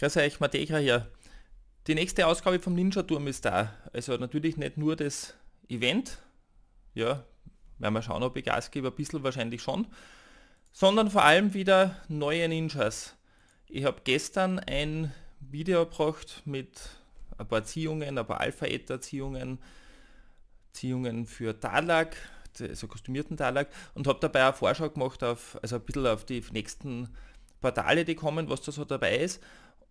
Grüß euch, Mateka hier. Die nächste Ausgabe vom Ninja Turm ist da. Also natürlich nicht nur das Event, ja, werden wir schauen, ob ich Gas gebe, ein bisschen wahrscheinlich schon, sondern vor allem wieder neue Ninjas. Ich habe gestern ein Video gebracht mit ein paar Ziehungen, ein paar Alpha-Eta-Ziehungen, Ziehungen für Talag, also kostümierten Talag. und habe dabei eine Vorschau gemacht auf, also ein bisschen auf die nächsten Portale, die kommen, was da so dabei ist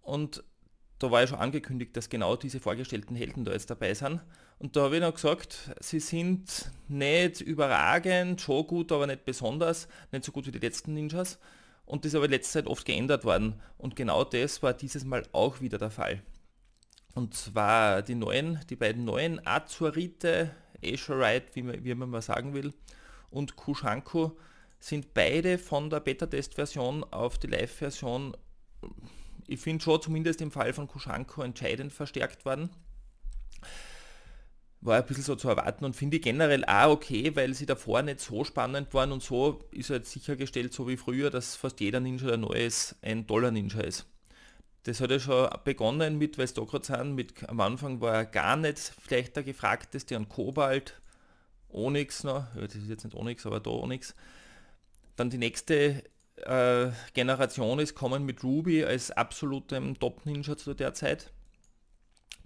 und da war ja schon angekündigt, dass genau diese vorgestellten Helden da jetzt dabei sind. Und da habe ich noch gesagt, sie sind nicht überragend, schon gut, aber nicht besonders, nicht so gut wie die letzten Ninjas. Und das ist aber in letzter Zeit oft geändert worden. Und genau das war dieses Mal auch wieder der Fall. Und zwar die neuen, die beiden neuen, Azurite, Azurite, wie man, wie man mal sagen will, und Kushanko sind beide von der Beta-Test-Version auf die Live-Version ich finde schon zumindest im Fall von Kuschanko entscheidend verstärkt worden. War ein bisschen so zu erwarten und finde ich generell auch okay, weil sie davor nicht so spannend waren und so ist halt sichergestellt, so wie früher, dass fast jeder Ninja, der neu ist, ein toller Ninja ist. Das hat ja schon begonnen mit Weistokozan, mit am Anfang war er gar nicht vielleicht der gefragteste an Kobalt, Onyx noch, das ist jetzt nicht Onyx, aber da Onyx. Dann die nächste äh, Generation ist, kommen mit Ruby als absolutem Top-Ninja zu der Zeit.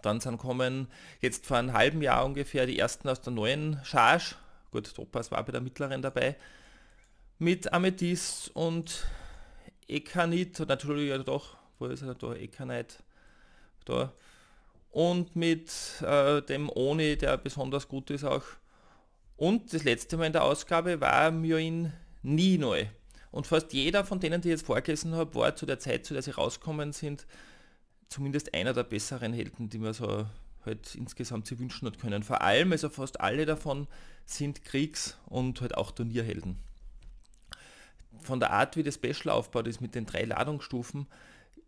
Dann sind kommen jetzt vor einem halben Jahr ungefähr die ersten aus der neuen Charge. Gut, Topaz war bei der mittleren dabei. Mit Amethyst und Ekanit, natürlich ja doch, wo ist er da? Ekanit. Da. Und mit äh, dem Oni, der besonders gut ist auch. Und das letzte Mal in der Ausgabe war Myoin neu. Und fast jeder von denen, die ich jetzt vorgelesen habe, war zu der Zeit, zu der sie rauskommen sind, zumindest einer der besseren Helden, die man so halt insgesamt sie wünschen hat können. Vor allem, also fast alle davon sind Kriegs- und halt auch Turnierhelden. Von der Art, wie das Special aufbaut ist mit den drei Ladungsstufen,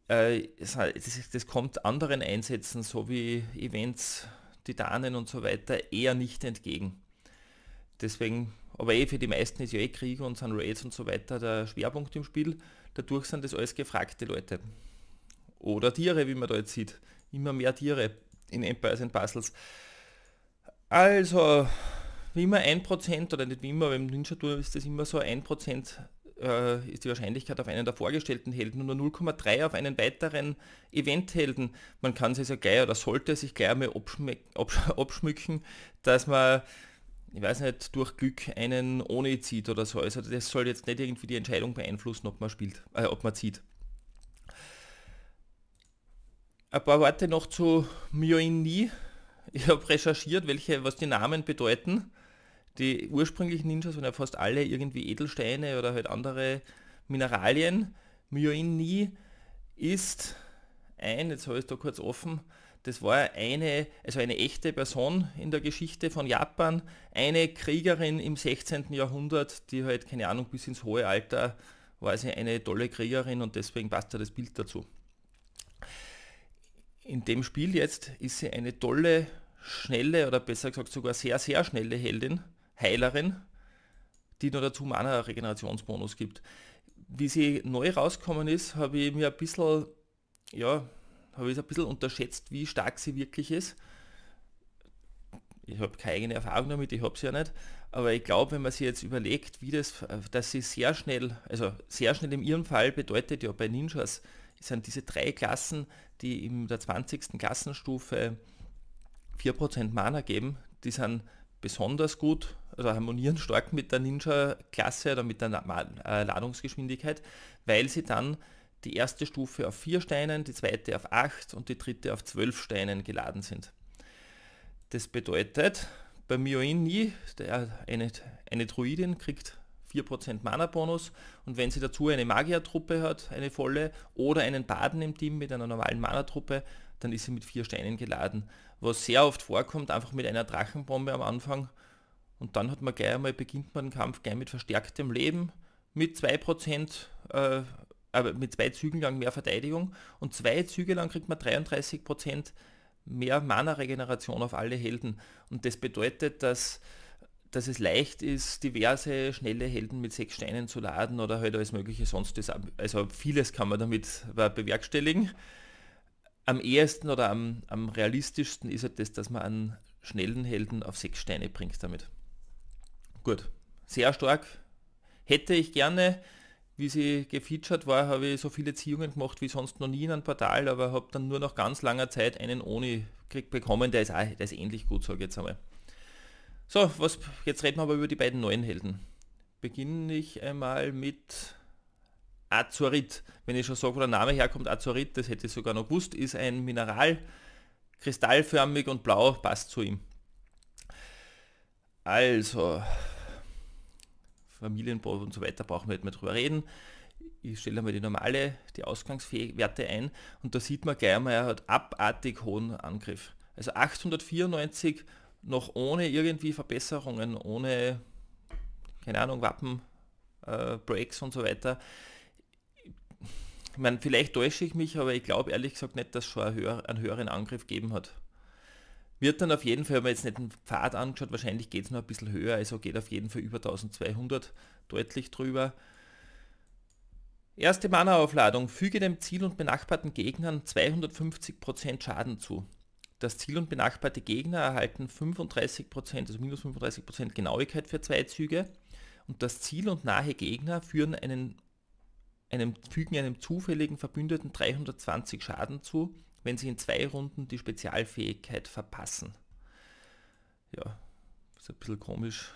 äh, es, das, das kommt anderen Einsätzen, so wie Events, Titanen und so weiter, eher nicht entgegen. Deswegen aber eh für die meisten ist ja eh Krieg und sind Raids und so weiter der Schwerpunkt im Spiel. Dadurch sind das alles gefragte Leute. Oder Tiere, wie man da jetzt sieht. Immer mehr Tiere in Empires and Puzzles. Also, wie immer 1% oder nicht wie immer, beim Ninja Tour ist das immer so 1% äh, ist die Wahrscheinlichkeit auf einen der vorgestellten Helden und nur 0,3 auf einen weiteren Eventhelden. Man kann es ja gleich oder sollte sich gleich einmal abschmücken, dass man ich weiß nicht, durch Glück einen ohne zieht oder so. Also das soll jetzt nicht irgendwie die Entscheidung beeinflussen, ob man spielt, äh, ob man zieht. Ein paar Worte noch zu Myoin-Ni. Ich habe recherchiert, welche, was die Namen bedeuten. Die ursprünglichen Ninjas waren ja fast alle irgendwie Edelsteine oder halt andere Mineralien. Myoin-Ni ist ein, jetzt habe ich es da kurz offen, das war eine, also eine echte Person in der Geschichte von Japan, eine Kriegerin im 16. Jahrhundert, die halt, keine Ahnung, bis ins hohe Alter war sie eine tolle Kriegerin und deswegen passt da das Bild dazu. In dem Spiel jetzt ist sie eine tolle, schnelle oder besser gesagt sogar sehr, sehr schnelle Heldin, Heilerin, die nur dazu Mana-Regenerationsbonus gibt. Wie sie neu rausgekommen ist, habe ich mir ein bisschen, ja, habe ich es ein bisschen unterschätzt, wie stark sie wirklich ist. Ich habe keine eigene Erfahrung damit, ich habe sie ja nicht. Aber ich glaube, wenn man sich jetzt überlegt, wie das, dass sie sehr schnell, also sehr schnell in ihrem Fall bedeutet ja bei Ninjas, sind diese drei Klassen, die in der 20. Klassenstufe 4% Mana geben, die sind besonders gut, also harmonieren stark mit der Ninja-Klasse oder mit der äh, Ladungsgeschwindigkeit, weil sie dann die erste Stufe auf vier Steinen, die zweite auf acht und die dritte auf zwölf Steinen geladen sind. Das bedeutet, bei Mioini, der eine, eine Druidin kriegt 4% Mana-Bonus und wenn sie dazu eine Magier-Truppe hat, eine volle, oder einen Baden im Team mit einer normalen Mana-Truppe, dann ist sie mit vier Steinen geladen. Was sehr oft vorkommt, einfach mit einer Drachenbombe am Anfang und dann hat man gleich einmal, beginnt man den Kampf gleich mit verstärktem Leben, mit 2% äh, aber mit zwei Zügen lang mehr Verteidigung und zwei Züge lang kriegt man 33% mehr Mana-Regeneration auf alle Helden. Und das bedeutet, dass, dass es leicht ist, diverse schnelle Helden mit sechs Steinen zu laden oder halt alles mögliche sonst. Ist, also vieles kann man damit äh, bewerkstelligen. Am ehesten oder am, am realistischsten ist halt das, dass man einen schnellen Helden auf sechs Steine bringt damit. Gut, sehr stark. Hätte ich gerne, wie sie gefeatured war, habe ich so viele Ziehungen gemacht wie sonst noch nie in einem Portal, aber habe dann nur nach ganz langer Zeit einen ohne krieg bekommen, der ist, auch, der ist ähnlich gut, sage ich jetzt einmal. So, was, jetzt reden wir aber über die beiden neuen Helden. Beginne ich einmal mit Azurit. Wenn ich schon sage, wo der Name herkommt, Azurit, das hätte ich sogar noch gewusst, ist ein Mineral, kristallförmig und blau, passt zu ihm. Also, Familienbau und so weiter brauchen wir nicht mehr drüber reden. Ich stelle einmal die normale, die Ausgangswerte ein und da sieht man gleich mal, er hat abartig hohen Angriff. Also 894 noch ohne irgendwie Verbesserungen, ohne, keine Ahnung, Wappen, äh, Breaks und so weiter. Ich meine, vielleicht täusche ich mich, aber ich glaube ehrlich gesagt nicht, dass es schon einen höheren Angriff geben hat. Wird dann auf jeden Fall, wenn man jetzt nicht den Pfad angeschaut, wahrscheinlich geht es noch ein bisschen höher, also geht auf jeden Fall über 1200 deutlich drüber. Erste Mana-Aufladung. Füge dem Ziel und benachbarten Gegnern 250% Schaden zu. Das Ziel und benachbarte Gegner erhalten 35%, also minus 35% Genauigkeit für zwei Züge. Und das Ziel und nahe Gegner führen einen, einem, fügen einem zufälligen Verbündeten 320 Schaden zu wenn sie in zwei Runden die Spezialfähigkeit verpassen. Ja, ist ein bisschen komisch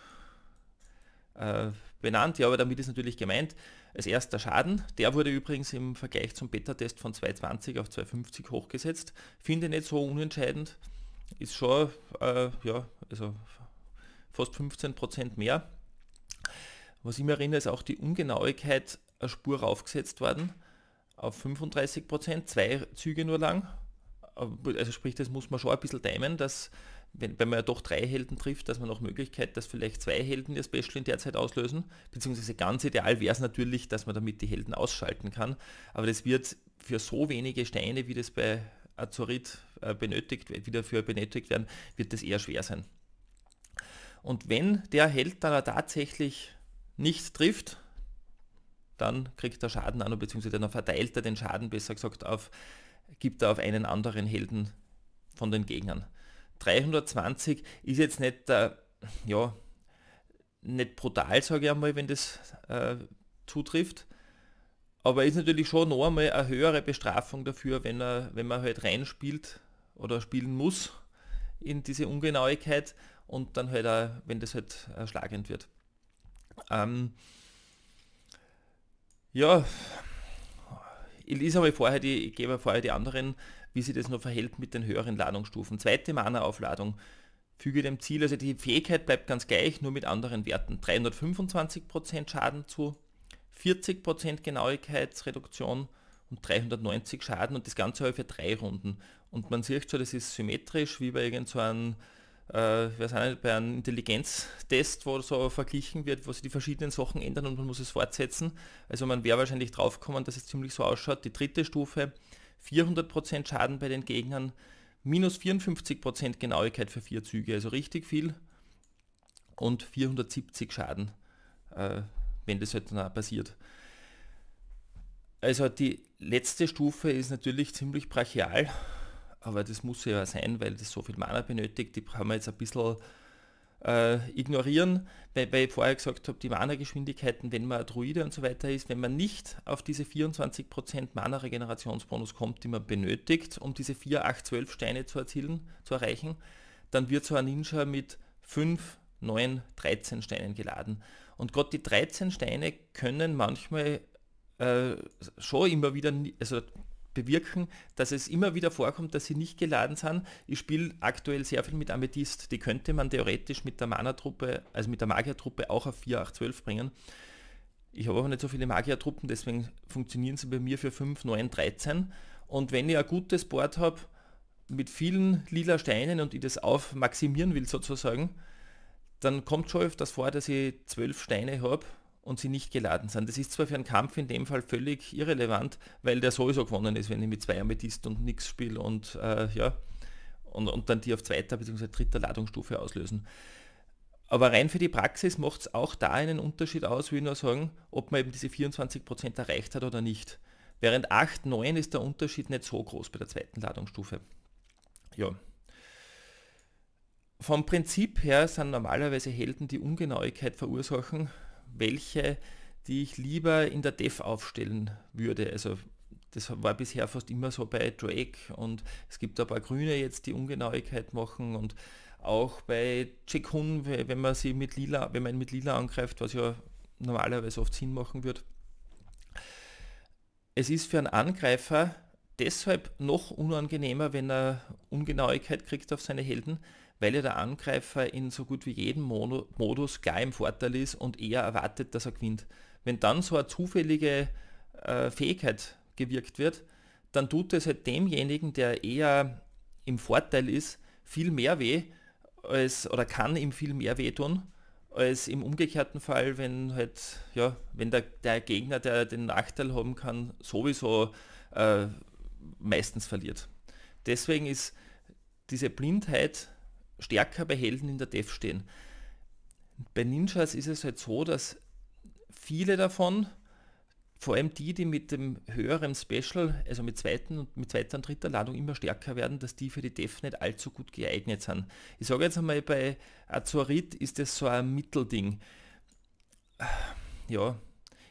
äh, benannt, ja, aber damit ist natürlich gemeint, als erster Schaden, der wurde übrigens im Vergleich zum Beta-Test von 220 auf 250 hochgesetzt, finde nicht so unentscheidend, ist schon, äh, ja, also fast 15% mehr. Was ich mir erinnere, ist auch die Ungenauigkeit eine Spur raufgesetzt worden auf 35%, zwei Züge nur lang äh, also sprich, das muss man schon ein bisschen timen, dass wenn, wenn man ja doch drei Helden trifft, dass man auch Möglichkeit, dass vielleicht zwei Helden ihr Special in der Zeit auslösen, beziehungsweise ganz ideal wäre es natürlich, dass man damit die Helden ausschalten kann, aber das wird für so wenige Steine, wie das bei Azurit äh, benötigt, wieder für benötigt werden, wird das eher schwer sein. Und wenn der Held dann tatsächlich nicht trifft, dann kriegt er Schaden an, beziehungsweise dann verteilt er den Schaden, besser gesagt, auf gibt er auf einen anderen Helden von den Gegnern. 320 ist jetzt nicht, äh, ja, nicht brutal, sage ich einmal, wenn das äh, zutrifft, aber ist natürlich schon noch einmal eine höhere Bestrafung dafür, wenn, er, wenn man halt reinspielt oder spielen muss in diese Ungenauigkeit und dann halt auch, wenn das halt äh, schlagend wird. Ähm, ja, ich lese aber vorher die, ich gebe vorher die anderen, wie sich das noch verhält mit den höheren Ladungsstufen. Zweite Mana-Aufladung. Füge dem Ziel, also die Fähigkeit bleibt ganz gleich, nur mit anderen Werten. 325% Schaden zu, 40% Genauigkeitsreduktion und 390 Schaden und das Ganze für drei Runden. Und man sieht schon, das ist symmetrisch, wie bei irgendeinem so äh, weiß nicht, bei einem Intelligenztest, wo so verglichen wird, wo sie die verschiedenen Sachen ändern und man muss es fortsetzen. Also man wäre wahrscheinlich draufgekommen, dass es ziemlich so ausschaut. Die dritte Stufe, 400% Schaden bei den Gegnern, minus 54% Genauigkeit für vier Züge, also richtig viel. Und 470 Schaden, äh, wenn das halt dann passiert. Also die letzte Stufe ist natürlich ziemlich brachial aber das muss ja sein, weil das so viel Mana benötigt, die kann man jetzt ein bisschen äh, ignorieren, weil, weil, ich vorher gesagt habe, die Mana-Geschwindigkeiten, wenn man Druide und so weiter ist, wenn man nicht auf diese 24% Mana-Regenerationsbonus kommt, die man benötigt, um diese 4, 8, 12 Steine zu erzielen, zu erreichen, dann wird so ein Ninja mit 5, 9, 13 Steinen geladen. Und gerade die 13 Steine können manchmal äh, schon immer wieder, also bewirken, dass es immer wieder vorkommt, dass sie nicht geladen sind. Ich spiele aktuell sehr viel mit Amethyst. Die könnte man theoretisch mit der Mana-Truppe, also mit der Magier-Truppe auch auf 4, 8, 12 bringen. Ich habe aber nicht so viele Magier-Truppen, deswegen funktionieren sie bei mir für 5, 9, 13. Und wenn ich ein gutes Board habe, mit vielen lila Steinen und ich das auf maximieren will sozusagen, dann kommt schon öfters vor, dass ich 12 Steine habe und sie nicht geladen sind. Das ist zwar für einen Kampf in dem Fall völlig irrelevant, weil der sowieso gewonnen ist, wenn ich mit zwei Amethysten und nix spiele und äh, ja, und, und dann die auf zweiter bzw. dritter Ladungsstufe auslösen. Aber rein für die Praxis macht es auch da einen Unterschied aus, will ich nur sagen, ob man eben diese 24% erreicht hat oder nicht. Während 8, 9 ist der Unterschied nicht so groß bei der zweiten Ladungsstufe. Ja. Vom Prinzip her sind normalerweise Helden, die Ungenauigkeit verursachen, welche, die ich lieber in der Dev aufstellen würde. Also das war bisher fast immer so bei Drag und es gibt ein paar Grüne jetzt, die Ungenauigkeit machen und auch bei Chekun, wenn man sie mit Lila, wenn man mit Lila angreift, was ja normalerweise oft Sinn machen wird. Es ist für einen Angreifer deshalb noch unangenehmer, wenn er Ungenauigkeit kriegt auf seine Helden, weil ja der Angreifer in so gut wie jedem Modus gar im Vorteil ist und eher erwartet, dass er gewinnt. Wenn dann so eine zufällige äh, Fähigkeit gewirkt wird, dann tut es halt demjenigen, der eher im Vorteil ist, viel mehr weh als, oder kann ihm viel mehr wehtun, als im umgekehrten Fall, wenn halt, ja, wenn der, der Gegner, der den Nachteil haben kann, sowieso äh, meistens verliert. Deswegen ist diese Blindheit stärker bei Helden in der Dev stehen. Bei Ninjas ist es halt so, dass viele davon, vor allem die, die mit dem höheren Special, also mit, zweiten und, mit zweiter und dritter Ladung immer stärker werden, dass die für die Def nicht allzu gut geeignet sind. Ich sage jetzt einmal, bei Azurit ist das so ein Mittelding. Ja,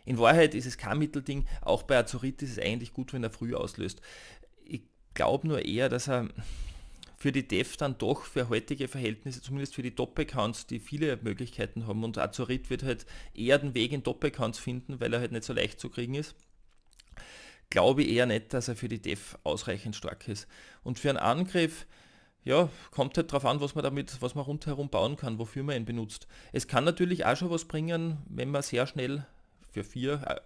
in Wahrheit ist es kein Mittelding, auch bei Azurit ist es eigentlich gut, wenn er früh auslöst. Ich glaube nur eher, dass er für die Dev dann doch für heutige Verhältnisse, zumindest für die Top-Accounts, die viele Möglichkeiten haben und Azurit wird halt eher den Weg in Top-Accounts finden, weil er halt nicht so leicht zu kriegen ist glaube ich eher nicht, dass er für die Dev ausreichend stark ist. Und für einen Angriff, ja, kommt halt darauf an, was man damit, was man rundherum bauen kann, wofür man ihn benutzt. Es kann natürlich auch schon was bringen, wenn man sehr schnell für vier äh,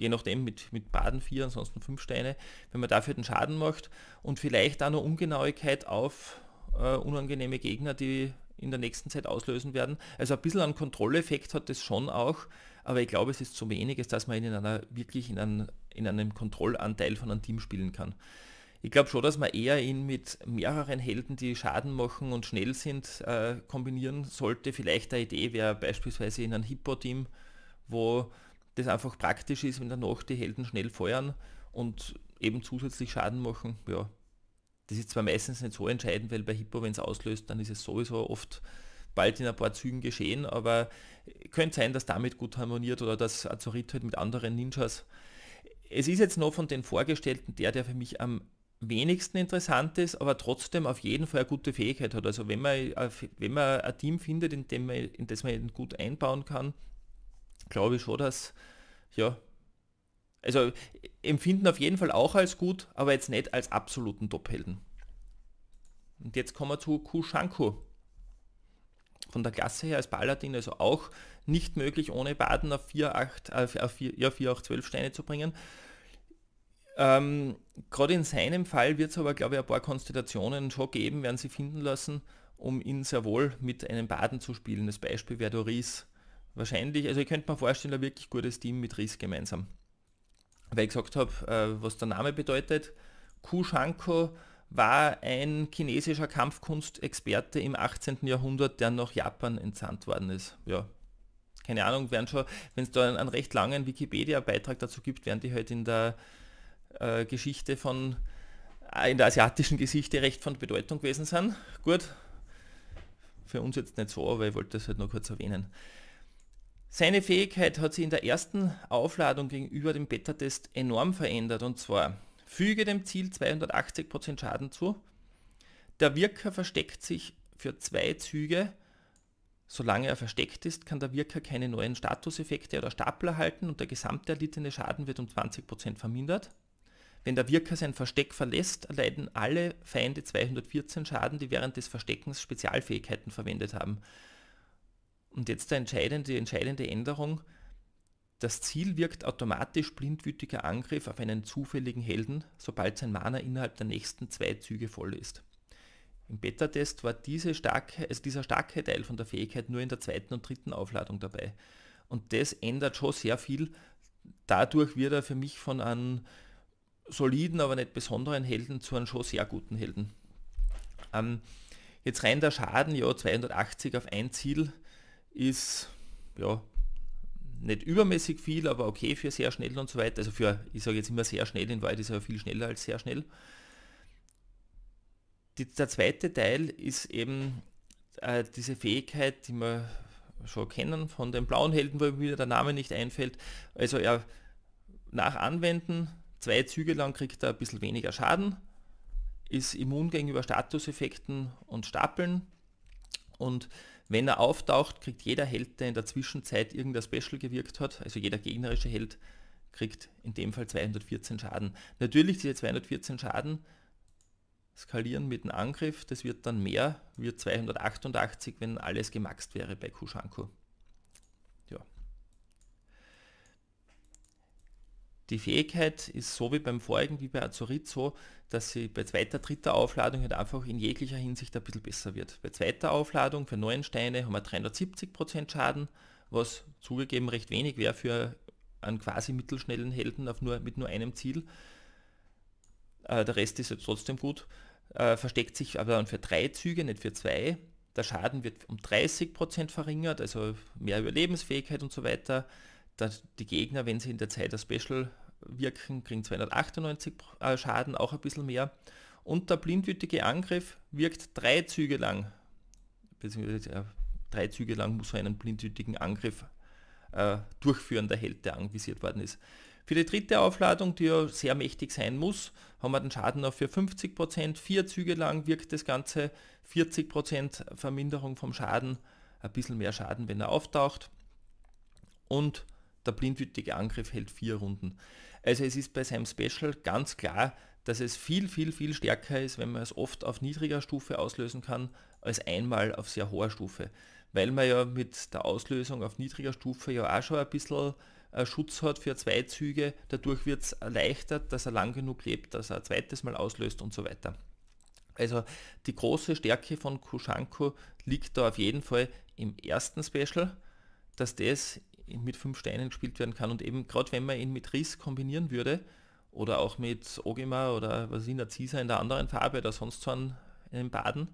je nachdem mit, mit Baden 4, ansonsten 5 Steine, wenn man dafür den Schaden macht und vielleicht auch noch Ungenauigkeit auf äh, unangenehme Gegner, die in der nächsten Zeit auslösen werden. Also ein bisschen an Kontrolleffekt hat das schon auch, aber ich glaube, es ist zu wenig, dass man in einer wirklich in einem, in einem Kontrollanteil von einem Team spielen kann. Ich glaube schon, dass man eher ihn mit mehreren Helden, die Schaden machen und schnell sind, äh, kombinieren sollte. Vielleicht eine Idee wäre beispielsweise in einem Hippo-Team, wo das einfach praktisch ist, wenn danach die Helden schnell feuern und eben zusätzlich Schaden machen. Ja, das ist zwar meistens nicht so entscheidend, weil bei Hippo, wenn es auslöst, dann ist es sowieso oft bald in ein paar Zügen geschehen, aber könnte sein, dass damit gut harmoniert oder dass Azurit halt mit anderen Ninjas. Es ist jetzt noch von den Vorgestellten der, der für mich am wenigsten interessant ist, aber trotzdem auf jeden Fall eine gute Fähigkeit hat. Also wenn man, wenn man ein Team findet, in, dem man, in das man ihn gut einbauen kann, glaube ich schon, dass, ja, also empfinden auf jeden Fall auch als gut, aber jetzt nicht als absoluten Tophelden. Und jetzt kommen wir zu Kushanku. Von der Klasse her als Paladin also auch nicht möglich, ohne Baden auf 4, 8, auf 4, ja, 4, 8, 12 Steine zu bringen. Ähm, Gerade in seinem Fall wird es aber, glaube ich, ein paar Konstellationen schon geben, werden sie finden lassen, um ihn sehr wohl mit einem Baden zu spielen. Das Beispiel wäre Doris wahrscheinlich, also ich könnte mir vorstellen, ein wirklich gutes Team mit Riss gemeinsam. Weil ich gesagt habe, äh, was der Name bedeutet. Kushanko war ein chinesischer Kampfkunstexperte im 18. Jahrhundert, der nach Japan entsandt worden ist. Ja, keine Ahnung, werden schon, wenn es da einen, einen, recht langen Wikipedia-Beitrag dazu gibt, werden die halt in der äh, Geschichte von, äh, in der asiatischen Geschichte recht von Bedeutung gewesen sein. Gut, für uns jetzt nicht so, aber ich wollte das halt nur kurz erwähnen. Seine Fähigkeit hat sich in der ersten Aufladung gegenüber dem Beta-Test enorm verändert und zwar füge dem Ziel 280% Schaden zu, der Wirker versteckt sich für zwei Züge, solange er versteckt ist, kann der Wirker keine neuen Statuseffekte oder Stapel erhalten und der gesamte erlittene Schaden wird um 20% vermindert. Wenn der Wirker sein Versteck verlässt, erleiden alle Feinde 214 Schaden, die während des Versteckens Spezialfähigkeiten verwendet haben. Und jetzt der entscheidende, die entscheidende Änderung. Das Ziel wirkt automatisch blindwütiger Angriff auf einen zufälligen Helden, sobald sein Mana innerhalb der nächsten zwei Züge voll ist. Im Beta-Test war diese starke, also dieser starke Teil von der Fähigkeit nur in der zweiten und dritten Aufladung dabei. Und das ändert schon sehr viel. Dadurch wird er für mich von einem soliden, aber nicht besonderen Helden zu einem schon sehr guten Helden. Ähm, jetzt rein der Schaden, ja, 280 auf ein Ziel ist ja nicht übermäßig viel, aber okay für sehr schnell und so weiter. Also für, ich sage jetzt immer sehr schnell, in Wahrheit ist er viel schneller als sehr schnell. Die, der zweite Teil ist eben äh, diese Fähigkeit, die wir schon kennen von den blauen Helden, wo mir wieder der Name nicht einfällt. Also er nach Anwenden, zwei Züge lang kriegt er ein bisschen weniger Schaden, ist immun gegenüber Statuseffekten und Stapeln und wenn er auftaucht, kriegt jeder Held, der in der Zwischenzeit irgendein Special gewirkt hat, also jeder gegnerische Held, kriegt in dem Fall 214 Schaden. Natürlich diese 214 Schaden skalieren mit einem Angriff, das wird dann mehr, wird 288, wenn alles gemaxt wäre bei Kushanko. Die Fähigkeit ist so wie beim vorigen, wie bei Azurizo, dass sie bei zweiter, dritter Aufladung halt einfach in jeglicher Hinsicht ein bisschen besser wird. Bei zweiter Aufladung für neuen Steine haben wir 370% Schaden, was zugegeben recht wenig wäre für einen quasi mittelschnellen Helden auf nur, mit nur einem Ziel. Äh, der Rest ist jetzt halt trotzdem gut. Äh, versteckt sich aber dann für drei Züge, nicht für zwei. Der Schaden wird um 30% verringert, also mehr Überlebensfähigkeit und so weiter dass die Gegner, wenn sie in der Zeit der Special wirken, kriegen 298 äh, Schaden, auch ein bisschen mehr. Und der blindwütige Angriff wirkt drei Züge lang, beziehungsweise äh, drei Züge lang muss er einen blindwütigen Angriff äh, durchführen, der Held, der anvisiert worden ist. Für die dritte Aufladung, die ja sehr mächtig sein muss, haben wir den Schaden noch für 50%, vier Züge lang wirkt das Ganze, 40% Verminderung vom Schaden, ein bisschen mehr Schaden, wenn er auftaucht. Und der blindwütige Angriff hält vier Runden. Also es ist bei seinem Special ganz klar, dass es viel, viel, viel stärker ist, wenn man es oft auf niedriger Stufe auslösen kann, als einmal auf sehr hoher Stufe. Weil man ja mit der Auslösung auf niedriger Stufe ja auch schon ein bisschen äh, Schutz hat für zwei Züge. Dadurch wird es erleichtert, dass er lang genug lebt, dass er ein zweites Mal auslöst und so weiter. Also die große Stärke von Kushanko liegt da auf jeden Fall im ersten Special, dass das mit fünf Steinen gespielt werden kann. Und eben gerade wenn man ihn mit Riss kombinieren würde oder auch mit Ogima oder was in der Caesar in der anderen Farbe oder sonst so einen, Baden,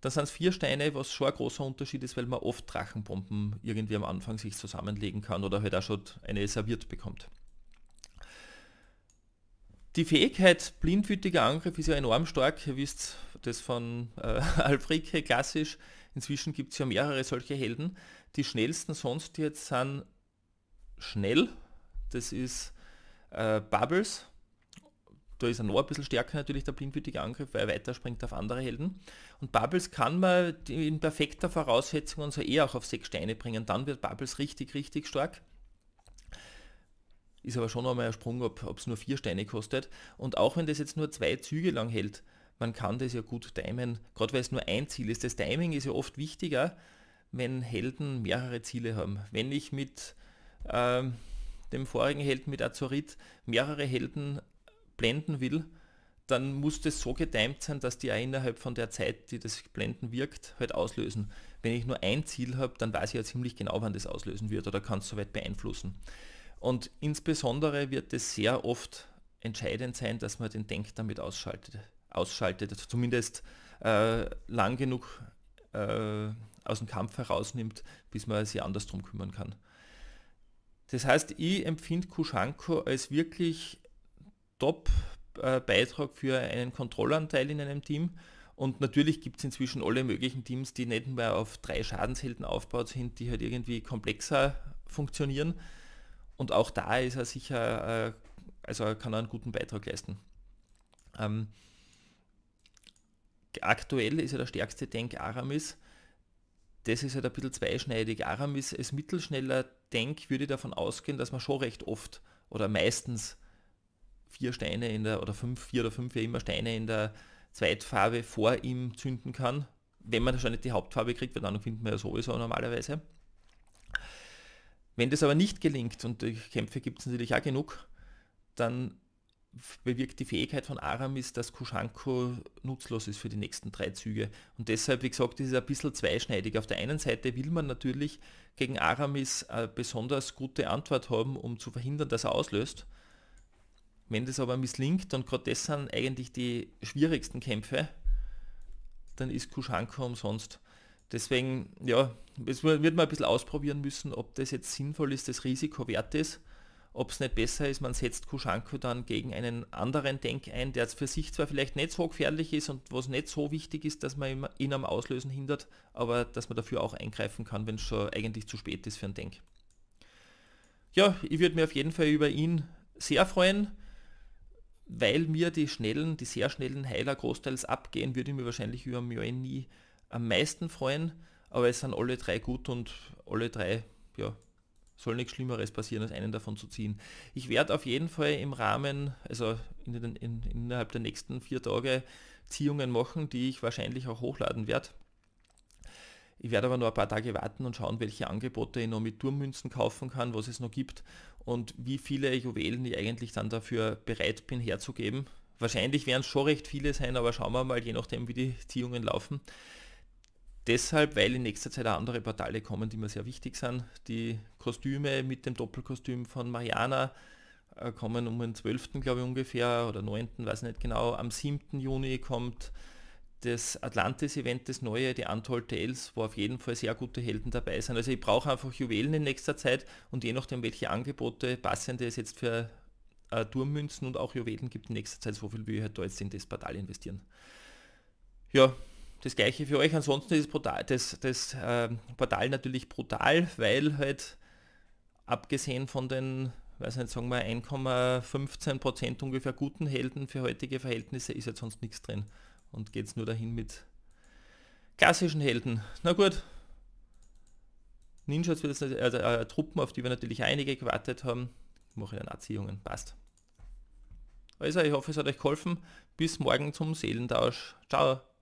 dann sind es vier Steine, was schon ein großer Unterschied ist, weil man oft Drachenbomben irgendwie am Anfang sich zusammenlegen kann oder halt auch schon eine serviert bekommt. Die Fähigkeit blindwütiger Angriff ist ja enorm stark. Ihr wisst das von äh, Alfrike klassisch. Inzwischen gibt es ja mehrere solche Helden. Die schnellsten sonst jetzt sind Schnell, das ist äh, Bubbles, da ist er noch ein bisschen stärker natürlich der blindwütige Angriff, weil er weiterspringt auf andere Helden. Und Bubbles kann man in perfekter Voraussetzung und so also eh auch auf sechs Steine bringen. Dann wird Bubbles richtig, richtig stark. Ist aber schon einmal ein Sprung, ob es nur vier Steine kostet. Und auch wenn das jetzt nur zwei Züge lang hält, man kann das ja gut timen, gerade weil es nur ein Ziel ist. Das Timing ist ja oft wichtiger, wenn Helden mehrere Ziele haben. Wenn ich mit ähm, dem vorigen Helden, mit Azurit, mehrere Helden blenden will, dann muss das so getimt sein, dass die auch innerhalb von der Zeit, die das Blenden wirkt, halt auslösen. Wenn ich nur ein Ziel habe, dann weiß ich ja ziemlich genau, wann das auslösen wird oder kann es soweit beeinflussen. Und insbesondere wird es sehr oft entscheidend sein, dass man den Denk damit ausschaltet ausschaltet, also zumindest äh, lang genug äh, aus dem Kampf herausnimmt, bis man sich anders drum kümmern kann. Das heißt, ich empfinde Kuschanko als wirklich Top-Beitrag äh, für einen Kontrollanteil in einem Team. Und natürlich gibt es inzwischen alle möglichen Teams, die nicht mehr auf drei Schadenshelden aufgebaut sind, die halt irgendwie komplexer funktionieren. Und auch da ist er sicher, äh, also er kann einen guten Beitrag leisten. Ähm, aktuell ist ja der stärkste Tank Aramis. Das ist halt ein bisschen zweischneidig. Aramis als mittelschneller Tank würde ich davon ausgehen, dass man schon recht oft oder meistens vier Steine in der, oder fünf, vier oder fünf, ja immer Steine in der Zweitfarbe vor ihm zünden kann. Wenn man schon nicht die Hauptfarbe kriegt, weil dann finden wir ja sowieso normalerweise. Wenn das aber nicht gelingt, und die Kämpfe gibt es natürlich auch genug, dann bewirkt die Fähigkeit von Aramis, dass Kuschanko nutzlos ist für die nächsten drei Züge. Und deshalb, wie gesagt, ist es ein bisschen zweischneidig. Auf der einen Seite will man natürlich gegen Aramis eine besonders gute Antwort haben, um zu verhindern, dass er auslöst. Wenn das aber misslingt, und gerade das sind eigentlich die schwierigsten Kämpfe, dann ist Kuschanko umsonst. Deswegen, ja, es wird man ein bisschen ausprobieren müssen, ob das jetzt sinnvoll ist, das Risiko wert ist ob es nicht besser ist, man setzt Kuschanko dann gegen einen anderen Denk ein, der für sich zwar vielleicht nicht so gefährlich ist und was nicht so wichtig ist, dass man ihn am Auslösen hindert, aber dass man dafür auch eingreifen kann, wenn es schon eigentlich zu spät ist für einen Denk. Ja, ich würde mich auf jeden Fall über ihn sehr freuen. Weil mir die schnellen, die sehr schnellen Heiler großteils abgehen, würde ich mir wahrscheinlich über Mjoen nie am meisten freuen. Aber es sind alle drei gut und alle drei ja, soll nichts Schlimmeres passieren, als einen davon zu ziehen. Ich werde auf jeden Fall im Rahmen, also in den, in, innerhalb der nächsten vier Tage Ziehungen machen, die ich wahrscheinlich auch hochladen werde. Ich werde aber nur ein paar Tage warten und schauen, welche Angebote ich noch mit Turmmünzen kaufen kann, was es noch gibt und wie viele Juwelen ich eigentlich dann dafür bereit bin herzugeben. Wahrscheinlich werden es schon recht viele sein, aber schauen wir mal, je nachdem wie die Ziehungen laufen. Deshalb, weil in nächster Zeit auch andere Portale kommen, die mir sehr wichtig sind. Die Kostüme mit dem Doppelkostüm von Mariana äh, kommen um den 12. glaube ich ungefähr oder 9. weiß nicht genau. Am 7. Juni kommt das Atlantis-Event, das neue, die Untold Tales, wo auf jeden Fall sehr gute Helden dabei sind. Also ich brauche einfach Juwelen in nächster Zeit und je nachdem, welche Angebote passende es jetzt für äh, Turmmünzen und auch Juwelen gibt in nächster Zeit, so viel wie ich halt da jetzt in das Portal investieren. Ja, das gleiche für euch. Ansonsten ist brutal, das, das äh, Portal natürlich brutal, weil halt abgesehen von den, weiß nicht, sagen wir 1,15% Prozent ungefähr guten Helden für heutige Verhältnisse ist jetzt sonst nichts drin. Und geht es nur dahin mit klassischen Helden. Na gut. Ninjas wird jetzt also, äh, Truppen, auf die wir natürlich einige gewartet haben. Ich mache einen Nazi-Jungen. Passt. Also, ich hoffe, es hat euch geholfen. Bis morgen zum Seelentausch. Ciao.